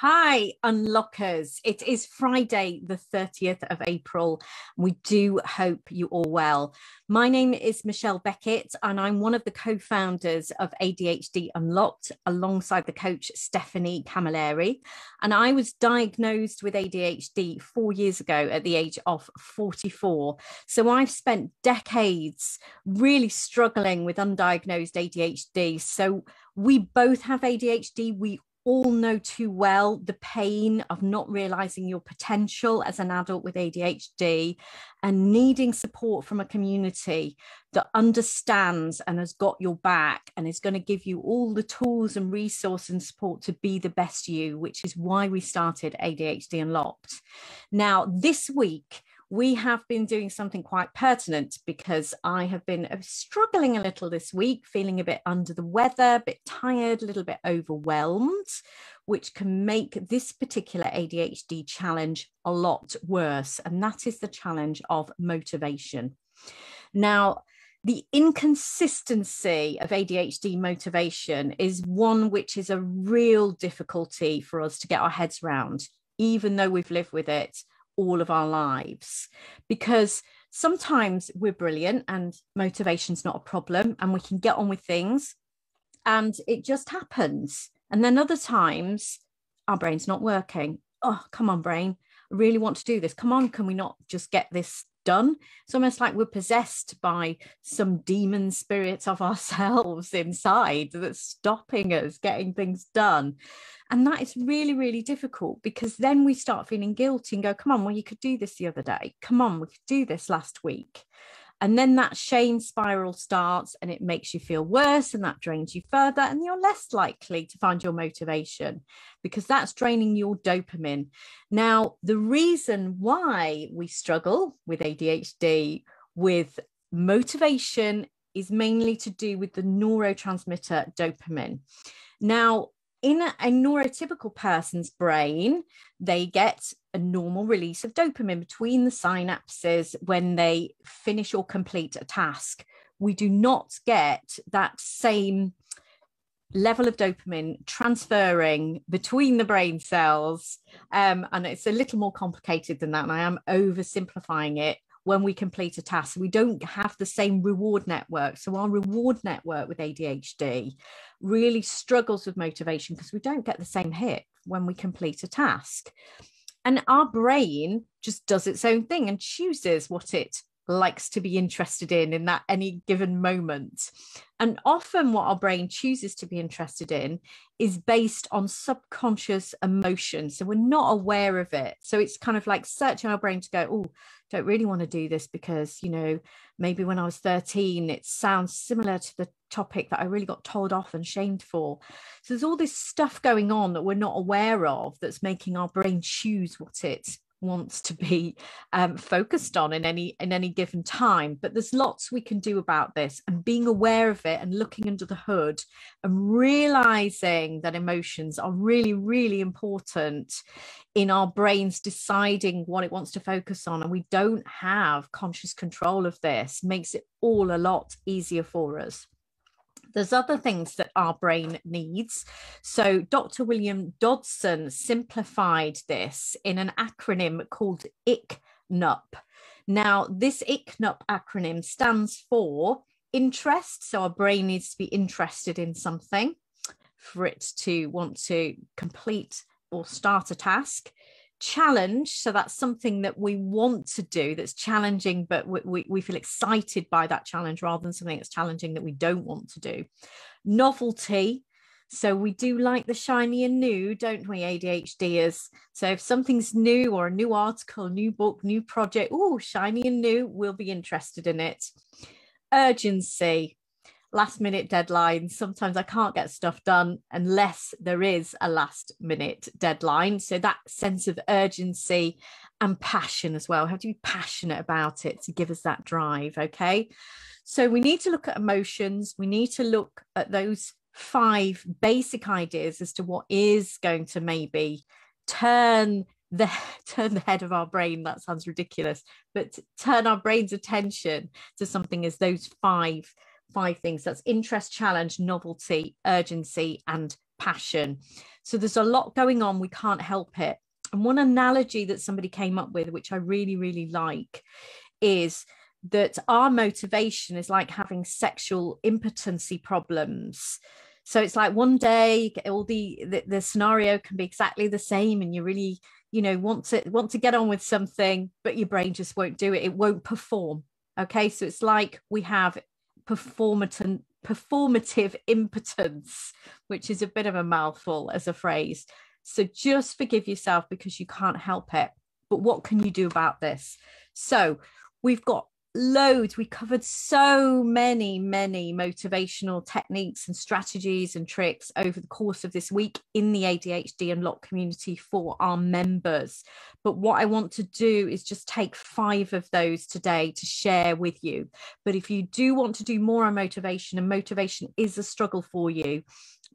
Hi, Unlockers. It is Friday, the 30th of April. We do hope you all well. My name is Michelle Beckett, and I'm one of the co founders of ADHD Unlocked alongside the coach Stephanie Camilleri. And I was diagnosed with ADHD four years ago at the age of 44. So I've spent decades really struggling with undiagnosed ADHD. So we both have ADHD. We all know too well the pain of not realizing your potential as an adult with ADHD and needing support from a community that understands and has got your back and is going to give you all the tools and resource and support to be the best you, which is why we started ADHD Unlocked. Now, this week, we have been doing something quite pertinent because I have been uh, struggling a little this week, feeling a bit under the weather, a bit tired, a little bit overwhelmed, which can make this particular ADHD challenge a lot worse. And that is the challenge of motivation. Now, the inconsistency of ADHD motivation is one which is a real difficulty for us to get our heads around, even though we've lived with it all of our lives because sometimes we're brilliant and motivation's not a problem and we can get on with things and it just happens and then other times our brain's not working oh come on brain I really want to do this come on can we not just get this done. It's almost like we're possessed by some demon spirits of ourselves inside that's stopping us getting things done. And that is really, really difficult because then we start feeling guilty and go, come on, well, you could do this the other day. Come on, we could do this last week. And then that shame spiral starts and it makes you feel worse and that drains you further. And you're less likely to find your motivation because that's draining your dopamine. Now, the reason why we struggle with ADHD with motivation is mainly to do with the neurotransmitter dopamine. Now, in a, neurotypical person's brain, they get a normal release of dopamine between the synapses when they finish or complete a task. We do not get that same level of dopamine transferring between the brain cells. Um, and it's a little more complicated than that. And I am oversimplifying it when we complete a task. We don't have the same reward network. So our reward network with ADHD really struggles with motivation because we don't get the same hit when we complete a task. And our brain just does its own thing and chooses what it likes to be interested in in that any given moment. And often, what our brain chooses to be interested in is based on subconscious emotion. So, we're not aware of it. So, it's kind of like searching our brain to go, Oh, don't really want to do this because, you know, maybe when I was 13, it sounds similar to the topic that I really got told off and shamed for. So, there's all this stuff going on that we're not aware of that's making our brain choose what it wants to be um, focused on in any in any given time but there's lots we can do about this and being aware of it and looking under the hood and realizing that emotions are really really important in our brains deciding what it wants to focus on and we don't have conscious control of this makes it all a lot easier for us there's other things that our brain needs. So Dr. William Dodson simplified this in an acronym called ICNUP. Now, this ICNUP acronym stands for interest. So our brain needs to be interested in something for it to want to complete or start a task challenge so that's something that we want to do that's challenging but we, we, we, feel excited by that challenge rather than something that's challenging that we don't want to do novelty so we do like the shiny and new don't we adhders so if something's new or a new article new book new project oh shiny and new we'll be interested in it urgency last minute deadlines. Sometimes I can't get stuff done unless there is a last minute deadline. So that sense of urgency and passion as well. We have to be passionate about it to give us that drive. Okay. So we need to look at emotions. We need to look at those five basic ideas as to what is going to maybe turn the turn the head of our brain that sounds ridiculous but turn our brain's attention to something as those five five things that's interest, challenge, novelty, urgency, and passion. So there's a lot going on. We can't help it. And one analogy that somebody came up with, which I really, really like, is that our motivation is like having sexual impotency problems. So it's like one day all the, the, the scenario can be exactly the same, and you really you know want to want to get on with something, but your brain just won't do it. It won't perform. Okay, so it's like we have performative performative impotence, which is a bit of a mouthful as a phrase. So just forgive yourself because you can't help it. But what can you do about this? So we've got loads. We covered so many, many motivational techniques and strategies and tricks over the course of this week in the ADHD Unlock community for our members. But what I want to do is just take five of those today to share with you. But if you do want to do more on motivation and motivation is a struggle for you,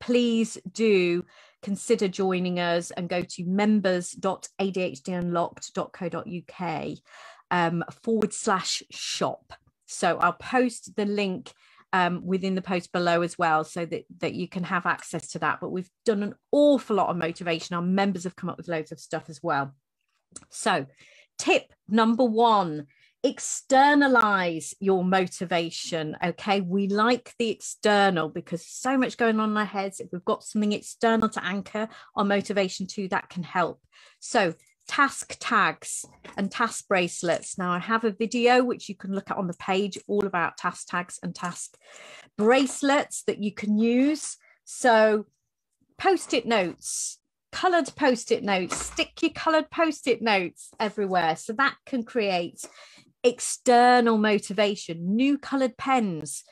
please do consider joining us and go to members.adhdunlocked.co.uk um, forward slash shop. So I'll post the link um, within the post below as well so that, that you can have access to that. But we've done an awful lot of motivation. Our members have come up with loads of stuff as well. So, tip number one externalize your motivation okay we like the external because so much going on in our heads if we've got something external to anchor our motivation to that can help so task tags and task bracelets. Now, I have a video which you can look at on the page all about task tags and task bracelets that you can use. So, post it notes, coloured post it notes, stick your coloured post it notes everywhere. So, that can create external motivation, new coloured pens.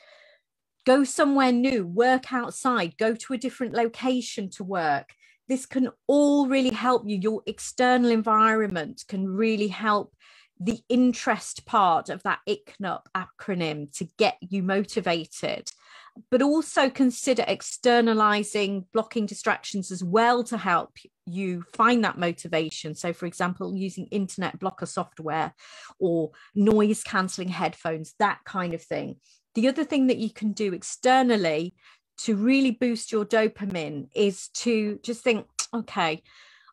Go somewhere new, work outside, go to a different location to work this can all really help you. Your external environment can really help the interest part of that ICNUP acronym to get you motivated. But also consider externalizing blocking distractions as well to help you find that motivation. So, for example, using internet blocker software or noise cancelling headphones, that kind of thing. The other thing that you can do externally to really boost your dopamine is to just think, okay,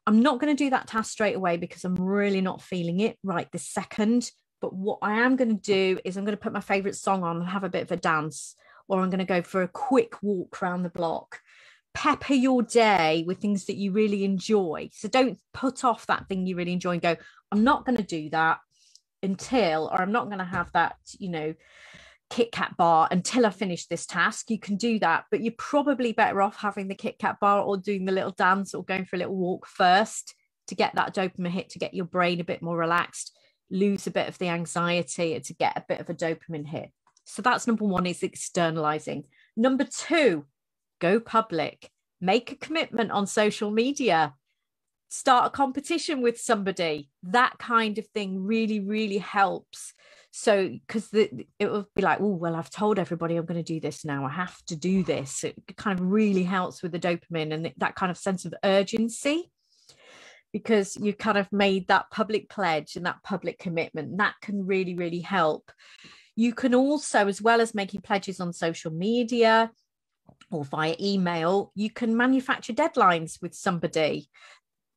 I'm not going to do that task straight away because I'm really not feeling it right this second. But what I am going to do is I'm going to put my favorite song on and have a bit of a dance, or I'm going to go for a quick walk around the block. Pepper your day with things that you really enjoy. So don't put off that thing you really enjoy and go, I'm not going to do that until, or I'm not going to have that, you know, Kit Kat bar until I finish this task. You can do that, but you're probably better off having the Kit Kat bar or doing the little dance or going for a little walk first to get that dopamine hit, to get your brain a bit more relaxed, lose a bit of the anxiety, and to get a bit of a dopamine hit. So that's number one is externalizing. Number two, go public, make a commitment on social media, start a competition with somebody. That kind of thing really, really helps so because it would be like oh well i've told everybody i'm going to do this now i have to do this it kind of really helps with the dopamine and that kind of sense of urgency because you kind of made that public pledge and that public commitment that can really really help you can also as well as making pledges on social media or via email you can manufacture deadlines with somebody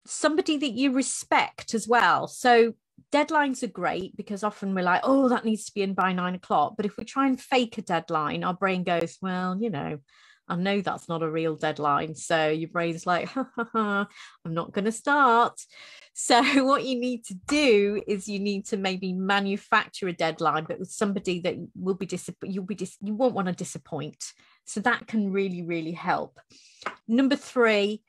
somebody that you respect as well so deadlines are great because often we're like, oh, that needs to be in by nine o'clock. But if we try and fake a deadline, our brain goes, well, you know, I know that's not a real deadline. So your brain's like, ha, ha, ha, I'm not going to start. So what you need to do is you need to maybe manufacture a deadline, but with somebody that will be disappointed, you'll be dis- you won't want to disappoint. So that can really, really help. Number three,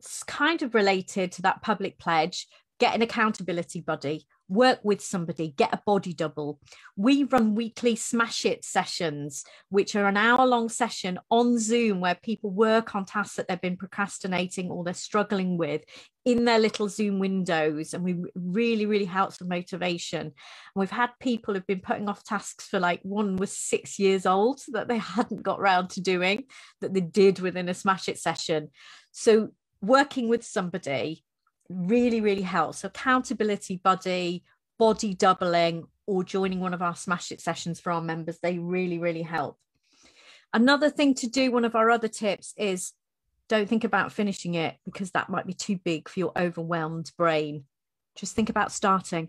it's kind of related to that public pledge, get an accountability buddy, work with somebody, get a body double. We run weekly smash it sessions, which are an hour long session on Zoom where people work on tasks that they've been procrastinating or they're struggling with in their little Zoom windows. And we really, really helps with motivation. And we've had people who've been putting off tasks for like one was six years old that they hadn't got round to doing that they did within a smash it session. So working with somebody really, really helps. So accountability buddy, body doubling, or joining one of our smash it sessions for our members, they really, really help. Another thing to do, one of our other tips is don't think about finishing it because that might be too big for your overwhelmed brain. Just think about starting.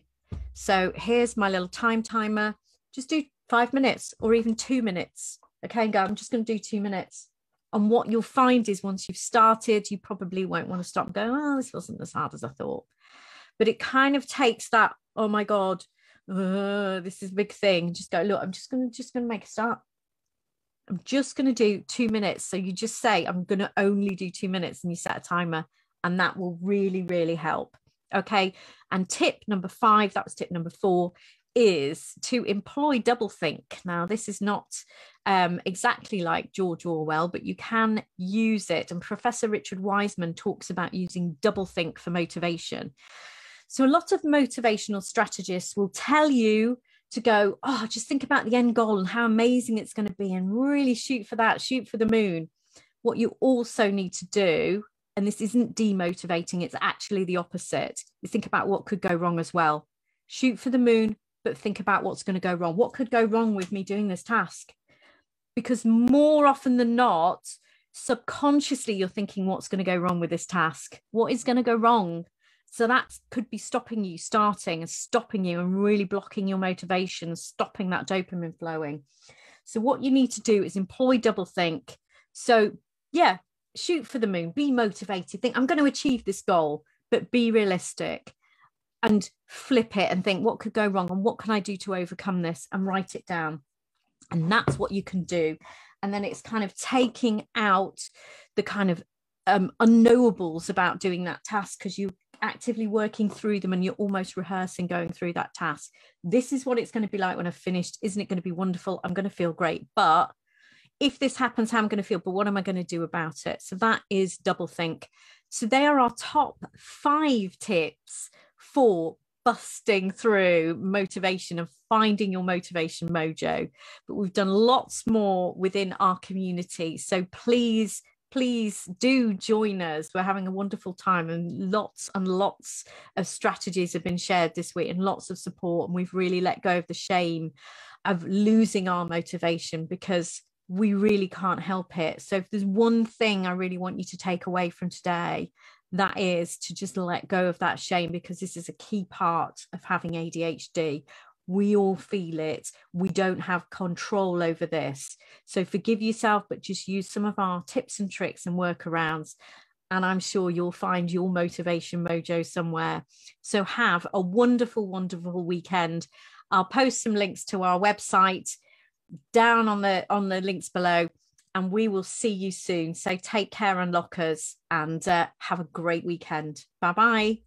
So here's my little time timer. Just do five minutes or even two minutes. Okay, go. I'm just going to do two minutes. And what you'll find is once you've started, you probably won't want to stop going, oh, this wasn't as hard as I thought. But it kind of takes that, oh my God, uh, this is a big thing. Just go, look, I'm just gonna just gonna make a start. I'm just gonna do two minutes. So you just say, I'm gonna only do two minutes, and you set a timer, and that will really, really help. Okay. And tip number five, that was tip number four, is to employ doublethink. Now, this is not um, exactly like George Orwell, but you can use it. And Professor Richard Wiseman talks about using doublethink for motivation. So, a lot of motivational strategists will tell you to go, oh, just think about the end goal and how amazing it's going to be, and really shoot for that, shoot for the moon. What you also need to do, and this isn't demotivating, it's actually the opposite, is think about what could go wrong as well. Shoot for the moon, but think about what's going to go wrong. What could go wrong with me doing this task? Because more often than not, subconsciously you're thinking, what's going to go wrong with this task? What is going to go wrong? So that could be stopping you starting and stopping you and really blocking your motivation, stopping that dopamine flowing. So what you need to do is employ double think. So yeah, shoot for the moon, be motivated, think I'm going to achieve this goal, but be realistic and flip it and think what could go wrong and what can I do to overcome this and write it down. And that's what you can do. And then it's kind of taking out the kind of um, unknowables about doing that task because you are actively working through them and you're almost rehearsing going through that task. This is what it's going to be like when I've finished. Isn't it going to be wonderful? I'm going to feel great. But if this happens, how I'm going to feel, but what am I going to do about it? So that is double think. So they are our top five tips for busting through motivation and finding your motivation mojo. But we've done lots more within our community. So please, please do join us. We're having a wonderful time, and lots and lots of strategies have been shared this week and lots of support. And we've really let go of the shame of losing our motivation because we really can't help it. So, if there's one thing I really want you to take away from today, that is to just let go of that shame because this is a key part of having ADHD. We all feel it. We don't have control over this. So forgive yourself, but just use some of our tips and tricks and workarounds. And I'm sure you'll find your motivation mojo somewhere. So have a wonderful, wonderful weekend. I'll post some links to our website down on the on the links below and we will see you soon. So take care, and lockers, and uh, have a great weekend. Bye bye.